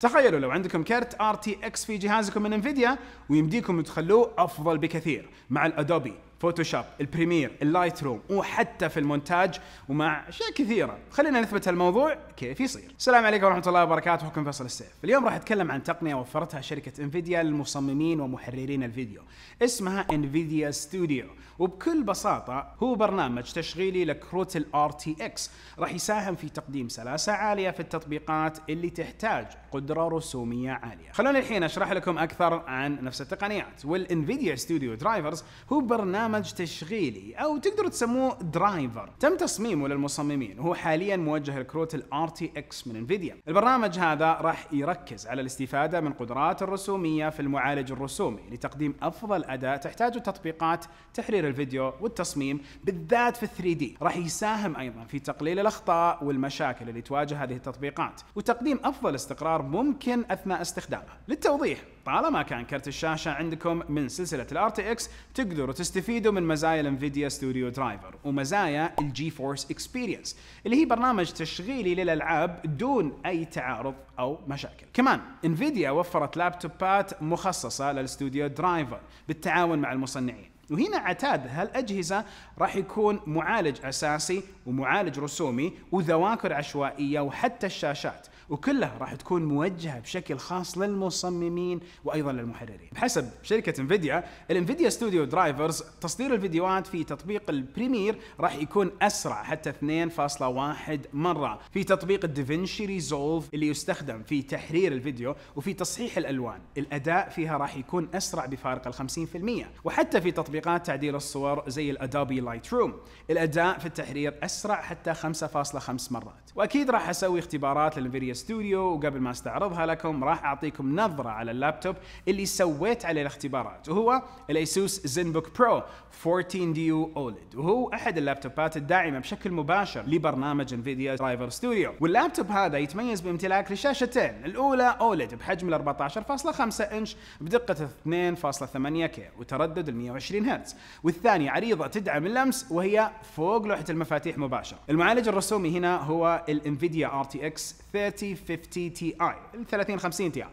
تخيلوا لو عندكم كرت RTX في جهازكم من انفيديا ويمديكم تخلوه افضل بكثير مع الادوبي فوتوشوب البريمير اللايت روم وحتى في المونتاج ومع اشياء كثيره خلينا نثبت الموضوع كيف يصير السلام عليكم ورحمه الله وبركاته حكم فيصل السيف اليوم راح اتكلم عن تقنيه وفرتها شركه انفيديا للمصممين ومحررين الفيديو اسمها انفيديا ستوديو وبكل بساطه هو برنامج تشغيلي لكروت ار تي اكس راح يساهم في تقديم سلاسه عاليه في التطبيقات اللي تحتاج قدره رسوميه عاليه خلونا الحين اشرح لكم اكثر عن نفس التقنيات والانفيديا ستوديو درايفرز هو برنامج برنامج تشغيلي او تقدروا تسموه درايفر تم تصميمه للمصممين وهو حاليا موجه لكروت ال RTX من انفيديا البرنامج هذا راح يركز على الاستفادة من قدرات الرسومية في المعالج الرسومي لتقديم افضل اداء تحتاجه تطبيقات تحرير الفيديو والتصميم بالذات في 3D راح يساهم ايضا في تقليل الاخطاء والمشاكل اللي تواجه هذه التطبيقات وتقديم افضل استقرار ممكن اثناء استخدامها للتوضيح طالما كان كرت الشاشة عندكم من سلسلة ال RTX تقدروا تستفيدوا يستفيدوا من مزايا الانفيديا ستوديو درايفر ومزايا الجي فورس اكسبيرينس اللي هي برنامج تشغيلي للالعاب دون اي تعارض او مشاكل كمان انفيديا وفرت لابتوبات مخصصه للاستوديو درايفر بالتعاون مع المصنعين وهنا عتاد هالاجهزه راح يكون معالج اساسي ومعالج رسومي وذواكر عشوائيه وحتى الشاشات وكلها راح تكون موجهه بشكل خاص للمصممين وايضا للمحررين. بحسب شركه انفيديا، الانفيديا ستوديو درايفرز تصدير الفيديوهات في تطبيق البريمير راح يكون اسرع حتى 2.1 مره، في تطبيق الدافنشي ريزولف اللي يستخدم في تحرير الفيديو وفي تصحيح الالوان، الاداء فيها راح يكون اسرع بفارق ال 50%، وحتى في تطبيق تطبيقات تعديل الصور زي الادوبي لايت روم الاداء في التحرير اسرع حتى 5.5 مرات واكيد راح اسوي اختبارات للانفيديا ستوديو وقبل ما استعرضها لكم راح اعطيكم نظره على اللابتوب اللي سويت عليه الاختبارات وهو الايسوس زينبوك برو 14 ديو اولد وهو احد اللابتوبات الداعمه بشكل مباشر لبرنامج انفيديا درايفر ستوديو واللابتوب هذا يتميز بامتلاك لشاشتين الاولى اولد بحجم 14.5 انش بدقه 2.8 كي وتردد 120 هرتز والثانية عريضة تدعم اللمس وهي فوق لوحة المفاتيح مباشرة المعالج الرسومي هنا هو الانفيديا ار تي اكس 3050 تي اي ال 3050 تي اي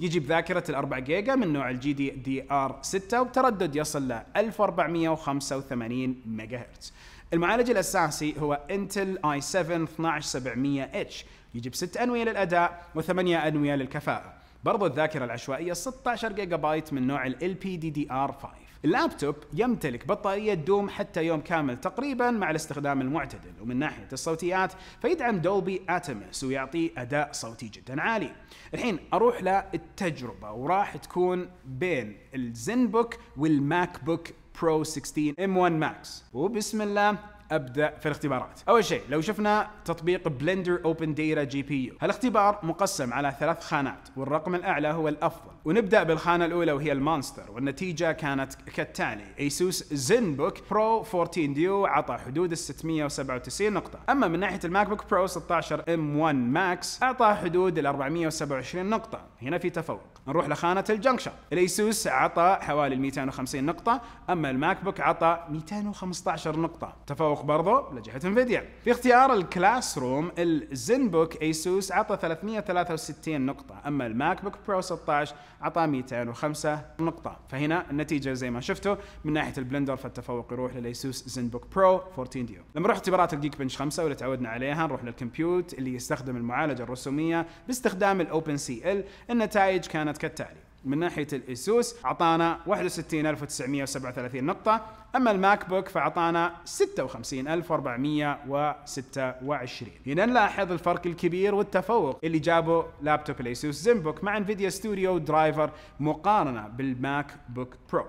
يجي بذاكرة ال 4 جيجا من نوع الجي دي دي ار 6 وتردد يصل ل 1485 ميجا هرتز المعالج الاساسي هو انتل اي 7 12700 اتش يجيب 6 انويه للاداء وثمانية انويه للكفاءه برضو الذاكرة العشوائية 16 جيجا بايت من نوع ال LPDDR5 اللابتوب يمتلك بطارية تدوم حتى يوم كامل تقريبا مع الاستخدام المعتدل ومن ناحية الصوتيات فيدعم دولبي اتمس ويعطيه أداء صوتي جدا عالي الحين أروح للتجربة وراح تكون بين الزنبوك بوك والماك بوك برو 16 M1 ماكس وبسم الله ابدا في الاختبارات اول شيء لو شفنا تطبيق بلندر اوبن ديتا جي بي يو هالاختبار مقسم على ثلاث خانات والرقم الاعلى هو الافضل ونبدا بالخانه الاولى وهي المانستر والنتيجه كانت كالتالي ايسوس زين بوك برو 14 ديو عطى حدود ال 697 نقطه اما من ناحيه الماك بوك برو 16 ام 1 ماكس اعطى حدود ال 427 نقطه هنا في تفوق نروح لخانه الجنكشن الايسوس عطى حوالي 250 نقطه اما الماك بوك عطى 215 نقطه تفوق التفوق برضه لجهه انفيديا في اختيار الكلاس روم الزين بوك ايسوس عطى 363 نقطه اما الماك بوك برو 16 عطى 205 نقطه فهنا النتيجه زي ما شفتوا من ناحيه البلندر فالتفوق يروح للايسوس زين بوك برو 14 ديو لما نروح اختبارات الجيك بنش 5 واللي تعودنا عليها نروح للكمبيوت اللي يستخدم المعالجه الرسوميه باستخدام الاوبن سي ال النتائج كانت كالتالي من ناحيه الاسوس اعطانا 61937 نقطه اما الماك بوك فاعطانا 56426 هنا نلاحظ الفرق الكبير والتفوق اللي جابه لابتوب الاسوس زينبوك مع انفيديا ستوديو درايفر مقارنه بالماك بوك برو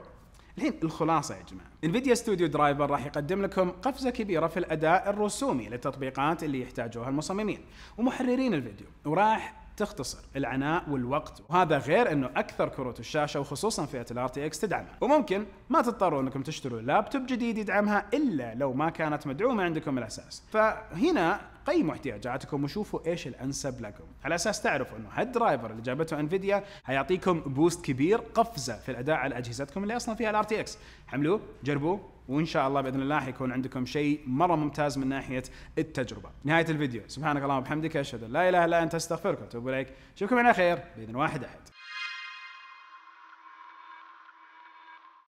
الحين الخلاصة يا جماعة انفيديا ستوديو درايفر راح يقدم لكم قفزة كبيرة في الأداء الرسومي للتطبيقات اللي يحتاجوها المصممين ومحررين الفيديو وراح تختصر العناء والوقت وهذا غير انه اكثر كروت الشاشه وخصوصا فئه الار تي اكس تدعمها وممكن ما تضطروا انكم تشتروا لابتوب جديد يدعمها الا لو ما كانت مدعومه عندكم الاساس فهنا قيموا احتياجاتكم وشوفوا ايش الانسب لكم على اساس تعرفوا انه هالدرايفر اللي جابته انفيديا هيعطيكم بوست كبير قفزه في الاداء على اجهزتكم اللي اصلا فيها الار تي اكس حملوه جربوه وان شاء الله باذن الله حيكون عندكم شيء مره ممتاز من ناحيه التجربه نهايه الفيديو سبحانك اللهم وبحمدك اشهد ان لا اله الا انت استغفرك واتوب اليك اشوفكم على خير باذن واحد احد